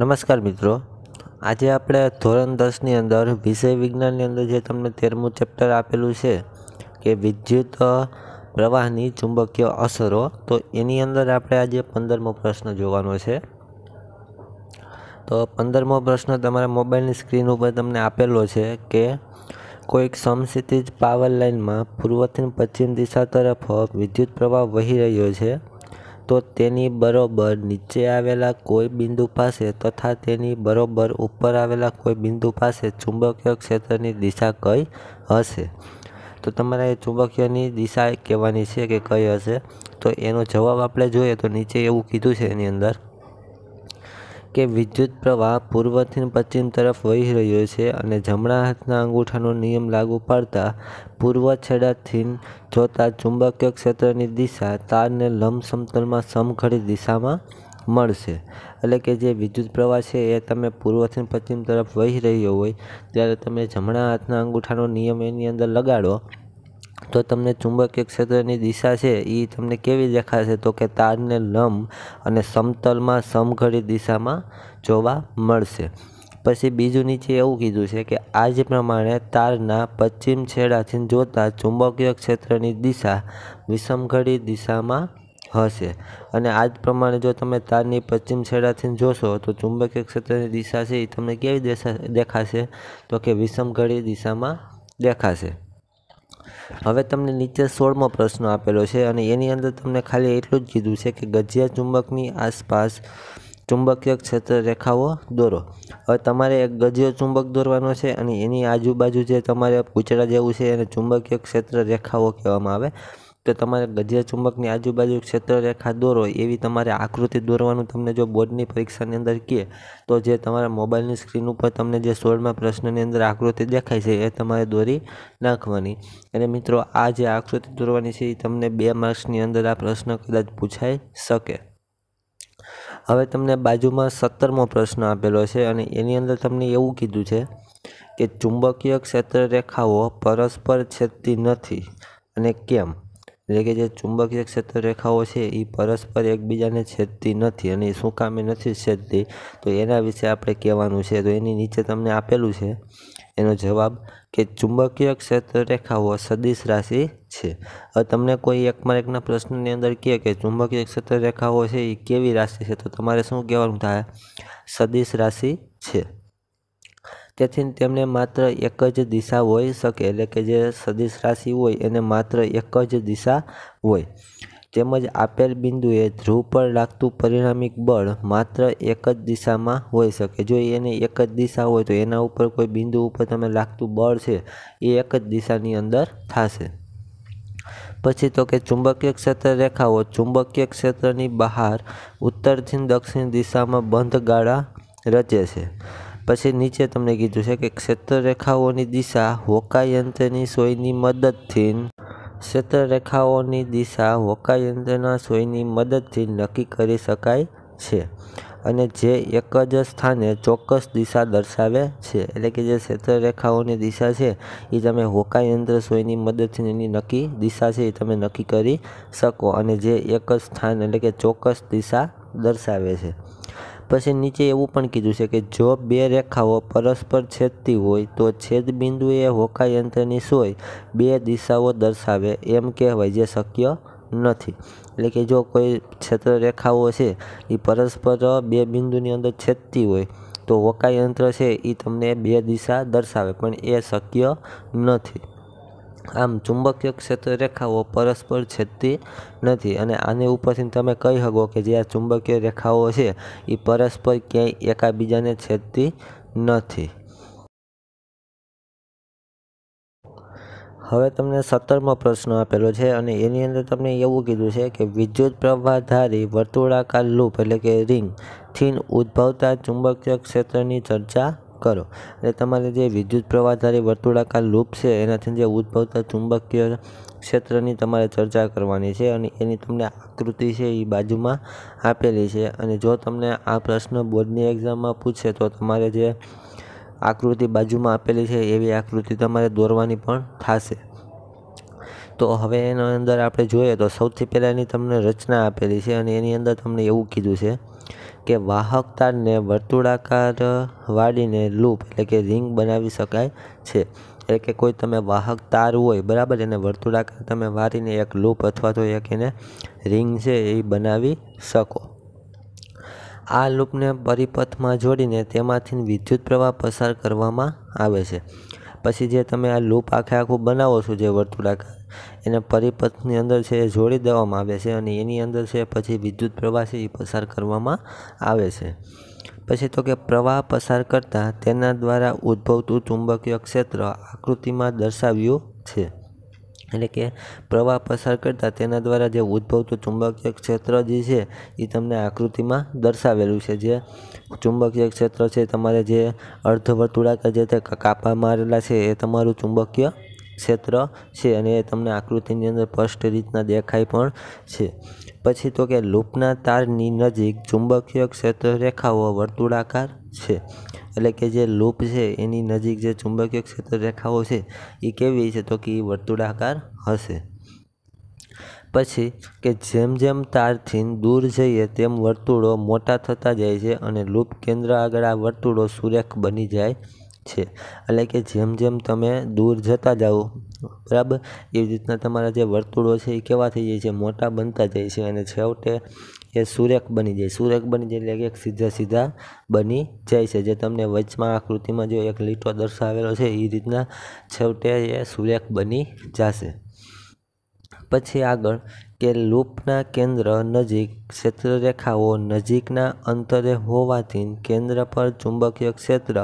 નમસ્કાર મિત્રો આજે આપણે ધોરણ દસની અંદર વિષય વિજ્ઞાનની અંદર જે તમને તેરમું ચેપ્ટર આપેલું છે કે વિદ્યુત પ્રવાહની ચુંબકીય અસરો તો એની અંદર આપણે આજે પંદરમો પ્રશ્ન જોવાનો છે તો પંદરમો પ્રશ્ન તમારા મોબાઈલની સ્ક્રીન ઉપર તમને આપેલો છે કે કોઈક સમક્ષિતિજ પાવર લાઇનમાં પૂર્વથી પશ્ચિમ દિશા તરફ વિદ્યુત પ્રવાહ વહી રહ્યો છે તો તેની બરોબર નીચે આવેલા કોઈ બિંદુ પાસે તથા તેની બરોબર ઉપર આવેલા કોઈ બિંદુ પાસે ચુંબકીય ક્ષેત્રની દિશા કઈ હશે તો તમારે એ ચુંબકીયની દિશા કહેવાની છે કે કઈ હશે તો એનો જવાબ આપણે જોઈએ તો નીચે એવું કીધું છે એની અંદર કે વિદ્યુત પ્રવાહ પૂર્વથી પશ્ચિમ તરફ વહી રહ્યો છે અને જમણા હાથના અંગૂઠાનો નિયમ લાગુ પાડતા પૂર્વ છેડાથી જોતા ચુંબકીય ક્ષેત્રની દિશા તારને લંબ સમતલમાં સમઘડી દિશામાં મળશે એટલે કે જે વિદ્યુત પ્રવાહ છે એ તમે પૂર્વથી પશ્ચિમ તરફ વહી રહ્યો હોય ત્યારે તમે જમણા હાથના અંગૂઠાનો નિયમ એની અંદર લગાડો તો તમને ચુંબકીય ક્ષેત્રની દિશા છે એ તમને કેવી દેખાશે તો કે તારને લંબ અને સમતલમાં સમઘડી દિશામાં જોવા મળશે પછી બીજું નીચે એવું કીધું છે કે આ જ પ્રમાણે તારના પશ્ચિમ છેડાથી જોતાં ચુંબકીય ક્ષેત્રની દિશા વિષમઘડી દિશામાં હશે અને આ જ પ્રમાણે જો તમે તારની પશ્ચિમ છેડાથી જોશો તો ચુંબકીય ક્ષેત્રની દિશા છે એ તમને કેવી દેખાશે તો કે વિષમઘડી દિશામાં દેખાશે હવે તમને નીચે સોળમો પ્રશ્ન આપેલો છે અને એની અંદર તમને ખાલી એટલું જ કીધું છે કે ગજિયા ચુંબકની આસપાસ ચુંબકીય ક્ષેત્ર રેખાઓ દોરો હવે તમારે એક ગજિયો ચુંબક દોરવાનો છે અને એની આજુબાજુ જે તમારે કૂચડા જેવું છે એને ચુંબકીય ક્ષેત્ર રેખાઓ કહેવામાં આવે તો તમારે ગજિયા ચુંબકની આજુબાજુ ક્ષેત્રરેખા દોરો એવી તમારે આકૃતિ દોરવાનું તમને જો બોર્ડની પરીક્ષાની અંદર કહે તો જે તમારા મોબાઈલની સ્ક્રીન ઉપર તમને જે સોળમાં પ્રશ્નની અંદર આકૃતિ દેખાય છે એ તમારે દોરી નાખવાની અને મિત્રો આ જે આકૃતિ દોરવાની છે એ તમને બે માર્ક્સની અંદર આ પ્રશ્ન કદાચ પૂછાઈ શકે હવે તમને બાજુમાં સત્તરમો પ્રશ્ન આપેલો છે અને એની અંદર તમને એવું કીધું છે કે ચુંબકીય ક્ષેત્રરેખાઓ પરસ્પર છેદતી નથી અને કેમ એટલે કે જે ચુંબકીય ક્ષેત્ર રેખાઓ છે એ પરસ્પર એકબીજાને છેદતી નથી અને એ શું કામે નથી છેદતી તો એના વિશે આપણે કહેવાનું છે તો એની નીચે તમને આપેલું છે એનો જવાબ કે ચુંબકીય ક્ષેત્ર રેખાઓ સદિશ રાશિ છે હવે તમને કોઈ એક માર્કના પ્રશ્નની અંદર કહે કે ચુંબકીય ક્ષેત્ર રેખાઓ છે એ કેવી રાશિ છે તો તમારે શું કહેવાનું થાય સદિશ રાશિ છે તેથી તેમને માત્ર એક જ દિશા હોઈ શકે એટલે કે જે સદિશ રાશિ હોય એને માત્ર એક જ દિશા હોય તેમજ આપેલ બિંદુએ ધ્રુવ પર લાગતું પરિણામિક બળ માત્ર એક જ દિશામાં હોઈ શકે જો એને એક જ દિશા હોય તો એના ઉપર કોઈ બિંદુ ઉપર તમે લાગતું બળ છે એ એક જ દિશાની અંદર થશે પછી તો કે ચુંબકીય ક્ષેત્ર રેખાઓ ચુંબકીય ક્ષેત્રની બહાર ઉત્તરથી દક્ષિણ દિશામાં બંધ ગાળા રચે છે પછી નીચે તમને કીધું છે કે ક્ષેત્રરેખાઓની દિશા હોકાયંત્રની સોયની મદદથી ક્ષેત્રરેખાઓની દિશા હોકાયંત્રના સોયની મદદથી નક્કી કરી શકાય છે અને જે એક જ સ્થાને ચોક્કસ દિશા દર્શાવે છે એટલે કે જે ક્ષેત્રરેખાઓની દિશા છે એ તમે હોકાયંત્ર સોયની મદદથી એની નક્કી દિશા છે એ તમે નક્કી કરી શકો અને જે એક જ સ્થાન એટલે કે ચોક્કસ દિશા દર્શાવે છે પછી નીચે એવું પણ કીધું છે કે જો બે રેખાઓ પરસ્પર છેદતી હોય તો છેદ બિંદુએ હોકાયંત્રની યંત્રની સોય બે દિશાઓ દર્શાવે એમ કહેવાય જે શક્ય નથી એટલે કે જો કોઈ ક્ષેત્ર રેખાઓ છે એ પરસ્પર બે બિંદુની અંદર છેદતી હોય તો હોકાયંત્ર યંત્ર છે એ તમને બે દિશા દર્શાવે પણ એ શક્ય નથી આમ ચુંબકીય ક્ષેત્ર રેખાઓ પરસ્પર છેદતી નથી અને આની ઉપરથી તમે કહી શકો કે જે આ ચુંબકીય રેખાઓ છે એ પરસ્પર ક્યાંય એકાબીજાને છેદતી નથી હવે તમને સત્તરમો પ્રશ્ન આપેલો છે અને એની અંદર તમને એવું કીધું છે કે વિદ્યુત પ્રવાહધારી વર્તુળાકાર લૂપ એટલે કે રિંગ થીન ઉદ્ભવતા ચુંબકીય ક્ષેત્રની ચર્ચા કરો અને તમારે જે વિદ્યુત પ્રવાહધારી વર્તુળાકાર લૂપ છે એનાથી જે ઉદ્ભવતા ચુંબકીય ક્ષેત્રની તમારે ચર્ચા કરવાની છે અને એની તમને આકૃતિ છે એ બાજુમાં આપેલી છે અને જો તમને આ પ્રશ્ન બોર્ડની એક્ઝામમાં પૂછે તો તમારે જે આકૃતિ બાજુમાં આપેલી છે એવી આકૃતિ તમારે દોરવાની પણ થશે તો હવે એના અંદર આપણે જોઈએ તો સૌથી પહેલાં એની તમને રચના આપેલી છે અને એની અંદર તમને એવું કીધું છે કે વાહક તારને વર્તુળાકાર વાળીને લૂપ એટલે કે રિંગ બનાવી શકાય છે એટલે કે કોઈ તમે વાહક તાર હોય બરાબર એને વર્તુળાકાર તમે વાળીને એક લૂપ અથવા તો એક એને રિંગ છે એ બનાવી શકો આ લૂપને પરિપથમાં જોડીને તેમાંથી વિદ્યુત પ્રવાહ પસાર કરવામાં આવે છે પછી જે તમે આ લૂપ આખે આખું બનાવો છો જે વર્તુળાકાર એને પરિપથની અંદર છે એ જોડી દેવામાં આવે છે અને એની અંદર છે પછી વિદ્યુત પ્રવાહ છે એ પસાર કરવામાં આવે છે પછી તો કે પ્રવાહ પસાર કરતાં તેના દ્વારા ઉદ્ભવતું ચુંબકીય ક્ષેત્ર આકૃતિમાં દર્શાવ્યું છે એટલે કે પ્રવાહ પસાર કરતાં તેના દ્વારા જે ઉદ્ભવતું ચુંબકીય ક્ષેત્ર જે છે એ તમને આકૃતિમાં દર્શાવેલું છે જે ચુંબકીય ક્ષેત્ર છે તમારે જે અર્ધવર્તુળાકાર જે તે કાપા મારેલા છે એ તમારું ચુંબકીય ક્ષેત્ર છે અને એ તમને આકૃતિની અંદર સ્પષ્ટ રીતના દેખાય પણ છે પછી તો કે લૂપના તારની નજીક ચુંબકીય ક્ષેત્ર રેખાઓ વર્તુળાકાર છે એટલે કે જે લૂપ છે એની નજીક જે ચુંબકીય ક્ષેત્ર રેખાઓ છે એ કેવી છે તો કે એ વર્તુળાકાર હશે પછી કે જેમ જેમ તારથી દૂર જઈએ તેમ વર્તુળો મોટા થતા જાય છે અને લૂપ કેન્દ્ર આગળ આ વર્તુળો સુરેખ બની જાય છે એટલે કે જેમ જેમ તમે દૂર જતા જાઓ બરાબર એવી રીતના તમારા જે વર્તુળો છે એ કેવા થઈ જાય છે મોટા બનતા જાય છે અને છેવટે એ સુરેખ બની જાય સુરેખ બની જાય એટલે કે એક સીધા સીધા બની જાય છે જે તમને વચમાં આકૃતિમાં જો એક લીટો દર્શાવેલો છે એ રીતના છેવટે એ સુરેખ બની જશે પછી આગળ કે લૂપના કેન્દ્ર નજીક ક્ષેત્રરેખાઓ નજીકના અંતરે હોવાથી કેન્દ્ર પર ચુંબકીય ક્ષેત્ર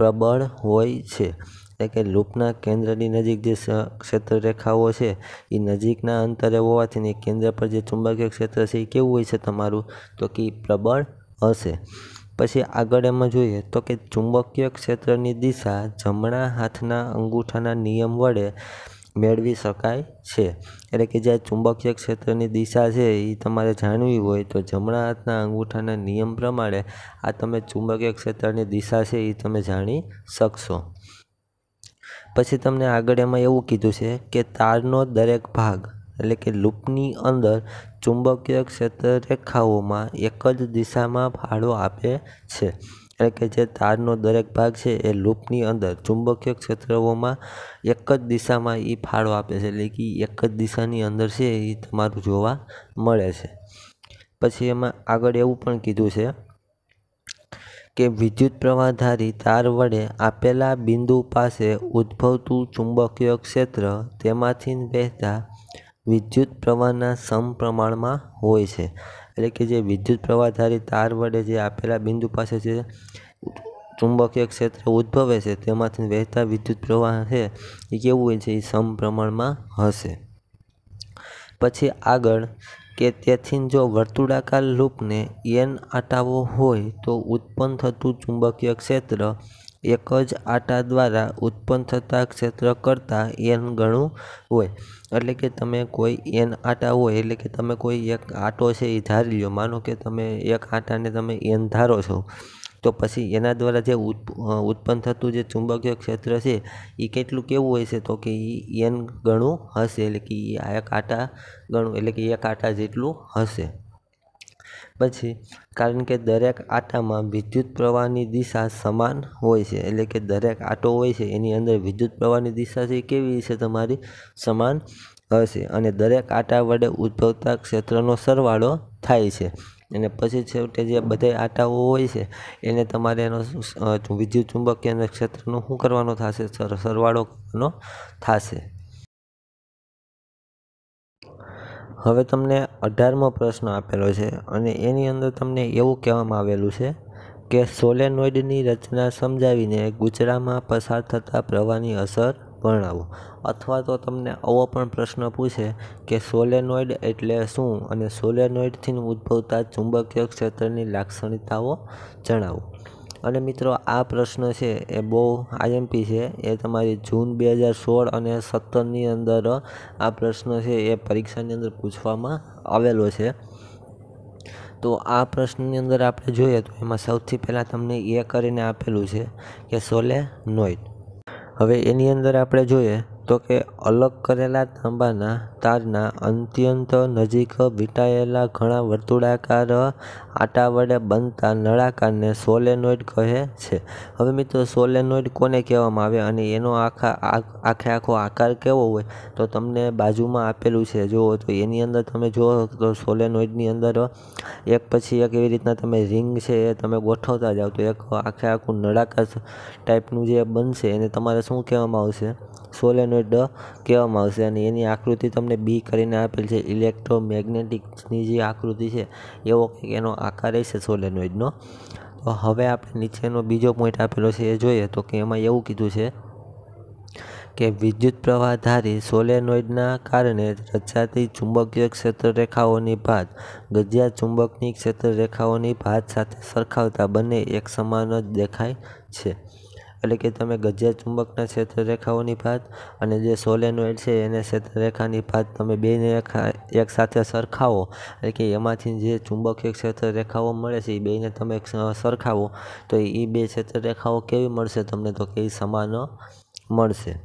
પ્રબળ હોય છે એટલે કે લૂપના કેન્દ્રની નજીક જે ક્ષેત્રરેખાઓ છે એ નજીકના અંતરે હોવાથી કેન્દ્ર પર જે ચુંબકીય ક્ષેત્ર છે એ કેવું હોય છે તમારું તો કે પ્રબળ હશે પછી આગળ એમાં જોઈએ તો કે ચુંબકીય ક્ષેત્રની દિશા જમણા હાથના અંગૂઠાના નિયમ વડે મેળવી શકાય છે એટલે કે જ્યાં ચુંબકીય ક્ષેત્રની દિશા છે એ તમારે જાણવી હોય તો જમણા હાથના અંગૂઠાના નિયમ પ્રમાણે આ તમે ચુંબકીય ક્ષેત્રની દિશા છે એ તમે જાણી શકશો પછી તમને આગળ એમાં એવું કીધું છે કે તારનો દરેક ભાગ એટલે કે લૂપની અંદર ચુંબકીય ક્ષેત્ર રેખાઓમાં એક જ દિશામાં ફાળો આપે છે એટલે કે જે તારનો દરેક ભાગ છે એ લૂપની અંદર ચુંબકીય ક્ષેત્રોમાં એક જ દિશામાં એ ફાળો આપે છે એટલે કે એક જ દિશાની અંદર છે એ તમારું જોવા મળે છે પછી એમાં આગળ એવું પણ કીધું છે કે વિદ્યુત પ્રવાહધારી તાર વડે આપેલા બિંદુ પાસે ઉદ્ભવતું ચુંબકીય ક્ષેત્ર તેમાંથી વહેતા વિદ્યુત પ્રવાહના સમપ્રમાણમાં હોય છે એટલે કે જે વિદ્યુત પ્રવાહધારી તાર વડે જે આપેલા બિંદુ પાસે જે ચુંબકીય ક્ષેત્ર ઉદ્ભવે છે તેમાંથી વહેતા વિદ્યુત પ્રવાહ છે એ કેવું હોય છે એ સમપ્રમાણમાં હશે પછી આગળ કે તેથી જો વર્તુળાકાર લૂપને એન આટાઓ હોય તો ઉત્પન્ન થતું ચુંબકીય ક્ષેત્ર એક જ આટા દ્વારા ઉત્પન્ન થતા ક્ષેત્ર કરતાં એન ગણું હોય એટલે કે તમે કોઈ એન આંટા હોય એટલે કે તમે કોઈ એક આંટો છે એ ધારી લો માનો કે તમે એક આંટાને તમે એન ધારો છો તો પછી એના દ્વારા જે ઉત્પન્ન થતું જે ચુંબકીય ક્ષેત્ર છે એ કેટલું કેવું હોય છે તો કે એ એન ગણું હશે એટલે કે આ એક આંટા ગણું એટલે કે એક આંટા જેટલું હશે પછી કારણ કે દરેક આટામાં વિદ્યુત પ્રવાહની દિશા સમાન હોય છે એટલે કે દરેક આટો હોય છે એની અંદર વિદ્યુત પ્રવાહની દિશા છે કેવી છે તમારી સમાન હશે અને દરેક આટા વડે ઉદ્ભવતા ક્ષેત્રનો સરવાળો થાય છે અને પછી છેવટે જે બધા આટાઓ હોય છે એને તમારે એનો વિદ્યુત ચુંબકીય ક્ષેત્રનું શું કરવાનો થશે સરવાળો કરવાનો થશે હવે તમને અઢારમો પ્રશ્ન આપેલો છે અને એની અંદર તમને એવું કહેવામાં આવેલું છે કે સોલેનોઇડની રચના સમજાવીને ગુજરામાં પસાર થતા પ્રવાહની અસર વર્ણવો અથવા તો તમને આવો પણ પ્રશ્ન પૂછે કે સોલેનોઇડ એટલે શું અને સોલેનોઇડથી ઉદ્ભવતા ચુંબકીય ક્ષેત્રની લાક્ષણિકતાઓ જણાવો અને મિત્રો આ પ્રશ્ન છે એ બહુ આઈએમપી છે એ તમારી જૂન બે હજાર સોળ અને સત્તરની અંદર આ પ્રશ્ન છે એ પરીક્ષાની અંદર પૂછવામાં આવેલો છે તો આ પ્રશ્નની અંદર આપણે જોઈએ તો એમાં સૌથી પહેલાં તમને એ કરીને આપેલું છે કે સોલે નોઇટ હવે એની અંદર આપણે જોઈએ તો કે અલગ કરેલા તાંબાના તારના અત્યંત નજીક વીંટાયેલા ઘણા વર્તુળાકાર આટા વડે બનતા નળાકારને સોલેનોઇડ કહે છે હવે મિત્રો સોલેનોઇડ કોને કહેવામાં આવે અને એનો આખા આખે આખો આકાર કેવો હોય તો તમને બાજુમાં આપેલું છે જુઓ તો એની અંદર તમે જુઓ તો સોલેનોઇડની અંદર એક પછી એક એવી રીતના તમે રિંગ છે એ તમે ગોઠવતા જાઓ તો એક આખે આખું નળાકાર ટાઈપનું જે બનશે એને તમારે શું કહેવામાં આવશે સોલેનોઇડ કહેવામાં આવશે અને એની આકૃતિ તમને બી કરીને આપેલ છે ઇલેક્ટ્રોમેગ્નેટિક્સની જે આકૃતિ છે એવો કંઈક એનો આકાર રહેશે સોલેનોઇડનો તો હવે આપણે નીચેનો બીજો પોઈન્ટ આપેલો છે એ જોઈએ તો કે એમાં એવું કીધું છે કે વિદ્યુત પ્રવાહધારી સોલેનોઇડના કારણે રચાતી ચુંબકીય ક્ષેત્રરેખાઓની ભાત ગજિયા ચુંબકની ક્ષેત્રરેખાઓની ભાત સાથે સરખાવતા બંને એક સમાન જ દેખાય છે એટલે કે તમે ગજ્યા ચુંબકના ક્ષેત્ર રેખાઓની ભાત અને જે સોલેનોઇડ છે એને ક્ષેત્ર રેખાની ભાત તમે બેને એક સાથે સરખાવો એટલે કે એમાંથી જે ચુંબકીય ક્ષેત્ર રેખાઓ મળે છે એ બેને તમે સરખાવો તો એ બે ક્ષેત્ર રેખાઓ કેવી મળશે તમને તો કે એ સમાન મળશે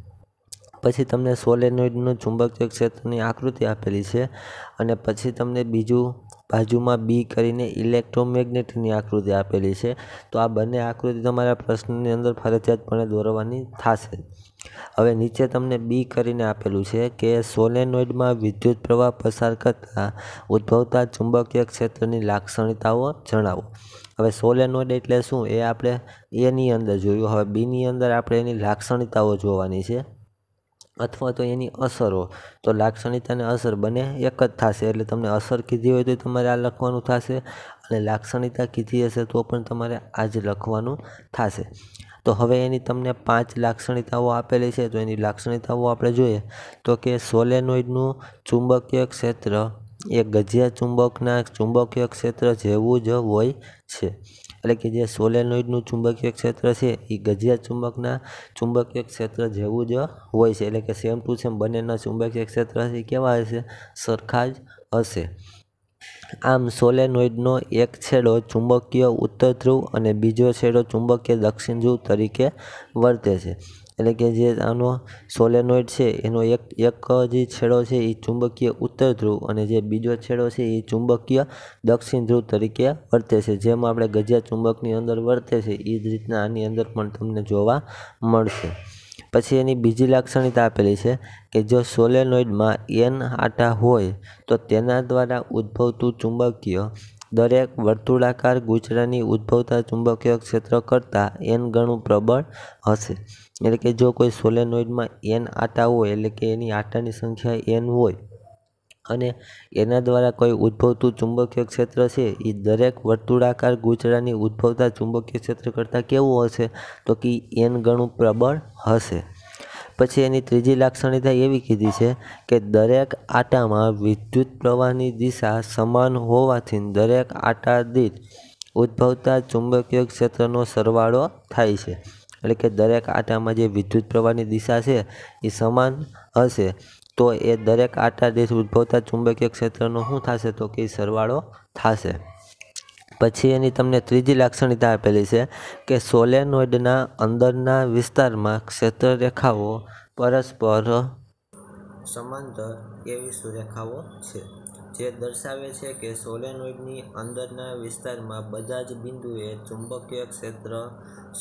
પછી તમને સોલેનોઇડનું ચુંબકીય ક્ષેત્રની આકૃતિ આપેલી છે અને પછી તમને બીજું બાજુમાં બી કરીને ઇલેક્ટ્રોમેગ્નેટની આકૃતિ આપેલી છે તો આ બંને આકૃતિ તમારા પ્રશ્નની અંદર ફરજિયાતપણે દોરવાની થશે હવે નીચે તમને બી કરીને આપેલું છે કે સોલેનોઇડમાં વિદ્યુત પ્રવાહ પસાર કરતાં ઉદ્ભવતા ચુંબકીય ક્ષેત્રની લાક્ષણિકતાઓ જણાવો હવે સોલેનોઇડ એટલે શું એ આપણે એની અંદર જોયું હવે બીની અંદર આપણે એની લાક્ષણિકતાઓ જોવાની છે અથવા તો એની અસરો તો લાક્ષણિકતાને અસર બને એક જ થશે એટલે તમને અસર કીધી હોય તો તમારે આ લખવાનું થશે અને લાક્ષણિકતા કીધી હશે તો પણ તમારે આ જ લખવાનું થશે તો હવે એની તમને પાંચ લાક્ષણિકતાઓ આપેલી છે તો એની લાક્ષણિકતાઓ આપણે જોઈએ તો કે સોલેનોઇડનું ચુંબકીય ક્ષેત્ર એ ગજિયા ચુંબકના ચુંબકીય ક્ષેત્ર જેવું જ હોય છે એટલે કે જે સોલેનોઇડનું ચુંબકીય ક્ષેત્ર છે એ ગજિયા ચુંબકના ચુંબકીય ક્ષેત્ર જેવું જ હોય છે એટલે કે સેમ ટુ સેમ બંનેના ચુંબકીય ક્ષેત્ર છે કેવા હશે સરખા જ હશે આમ સોલેનોઇડનો એક છેડો ચુંબકીય ઉત્તર ધ્રુવ અને બીજો છેડો ચુંબકીય દક્ષિણ ધ્રુવ તરીકે વર્તે છે એટલે કે જે આનો સોલેનોઇડ છે એનો એક એક જે છેડો છે એ ચુંબકીય ઉત્તર ધ્રુવ અને જે બીજો છેડો છે એ ચુંબકીય દક્ષિણ ધ્રુવ તરીકે વર્તે છે જેમ આપણે ગજિયા ચુંબકની અંદર વર્તે છે એ જ રીતના આની અંદર પણ તમને જોવા મળશે પછી એની બીજી લાક્ષણિકતા આપેલી છે કે જો સોલેનોઇડમાં એન આટા હોય તો તેના દ્વારા ઉદ્ભવતું ચુંબકીય દરેક વર્તુળાકાર ગુચરાની ઉદ્ભવતા ચુંબકીય ક્ષેત્ર કરતાં એન ગણું પ્રબળ હશે એટલે કે જો કોઈ સોલેનોઇડમાં એન આટા હોય એટલે કે એની આટાની સંખ્યા એન હોય અને એના દ્વારા કોઈ ઉદ્ભવતું ચુંબકીય ક્ષેત્ર છે એ દરેક વર્તુળાકાર ગુચડાની ઉદ્ભવતા ચુંબકીય ક્ષેત્ર કરતાં કેવું હશે તો કે એન ગણું પ્રબળ હશે પછી એની ત્રીજી લાક્ષણિકતા એવી કીધી છે કે દરેક આટામાં વિદ્યુત પ્રવાહની દિશા સમાન હોવાથી દરેક આટા દીઠ ઉદ્ભવતા ચુંબકીય ક્ષેત્રનો સરવાળો થાય છે એટલે કે દરેક આટામાં જે વિદ્યુત પ્રવાહની દિશા છે એ સમાન હશે તો એ દરેક આટાદેશ ઉદ્ભવતા ચુંબકીય ક્ષેત્રનો શું થશે તો કે સરવાળો થશે પછી એની તમને ત્રીજી લાક્ષણિકતા આપેલી છે કે સોલેનોઇડના અંદરના વિસ્તારમાં ક્ષેત્ર રેખાઓ પરસ્પર સમાંતર એવી સુરેખાઓ છે જે દર્શાવે છે કે સોલેનોઇડની અંદરના વિસ્તારમાં બધા જ બિંદુએ ચુંબકીય ક્ષેત્ર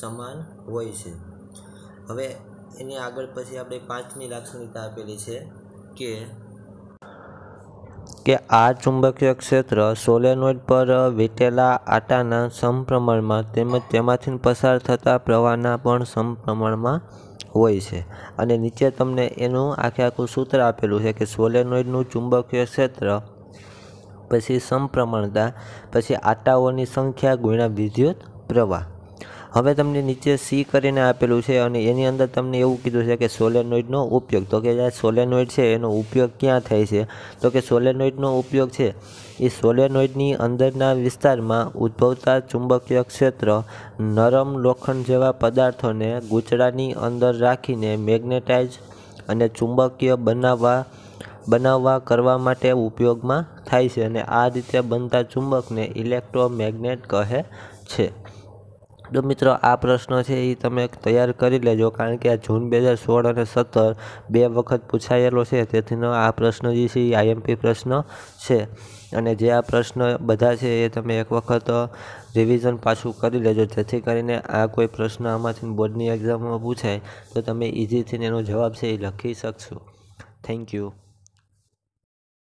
સમાન હોય છે હવે એની આગળ પછી આપણે પાંચમી લાક્ષણિકતા આપેલી છે કે કે આ ચુંબકીય ક્ષેત્ર સોલેનોઇડ પર વીંટેલા આટાના સમપ્રમાણમાં તેમજ તેમાંથી પસાર થતા પ્રવાહના પણ સમપ્રમાણમાં હોય છે અને નીચે તમને એનું આખે આખું સૂત્ર આપેલું છે કે સોલેનોઇડનું ચુંબકીય ક્ષેત્ર પછી સમપ્રમાણતા પછી આટાઓની સંખ્યા ગુણ્યા વિદ્યુત પ્રવાહ હવે તમને નીચે સી કરીને આપેલું છે અને એની અંદર તમને એવું કીધું છે કે સોલેનોઇડનો ઉપયોગ તો કે જે સોલેનોઇડ છે એનો ઉપયોગ ક્યાં થાય છે તો કે સોલેનોઇડનો ઉપયોગ છે એ સોલેનોઇડની અંદરના વિસ્તારમાં ઉદ્ભવતા ચુંબકીય ક્ષેત્ર નરમ લોખંડ જેવા પદાર્થોને ગૂંચળાની અંદર રાખીને મેગ્નેટાઇઝ અને ચુંબકીય બનાવવા બનાવવા કરવા માટે ઉપયોગમાં થાય છે અને આ રીતે બનતા ચુંબકને ઇલેક્ટ્રોમેગ્નેટ કહે છે તો મિત્રો આ પ્રશ્ન છે એ તમે તૈયાર કરી લેજો કારણ કે આ જૂન બે હજાર સોળ અને સત્તર બે વખત પૂછાયેલો છે તેથીનો આ પ્રશ્ન જે છે એ આઈએમપી પ્રશ્ન છે અને જે આ પ્રશ્ન બધા છે એ તમે એક વખત રિવિઝન પાછું કરી લેજો જેથી કરીને આ કોઈ પ્રશ્ન આમાંથી બોર્ડની એક્ઝામમાં પૂછાય તો તમે ઇઝીથી એનો જવાબ છે એ લખી શકશો થેન્ક યુ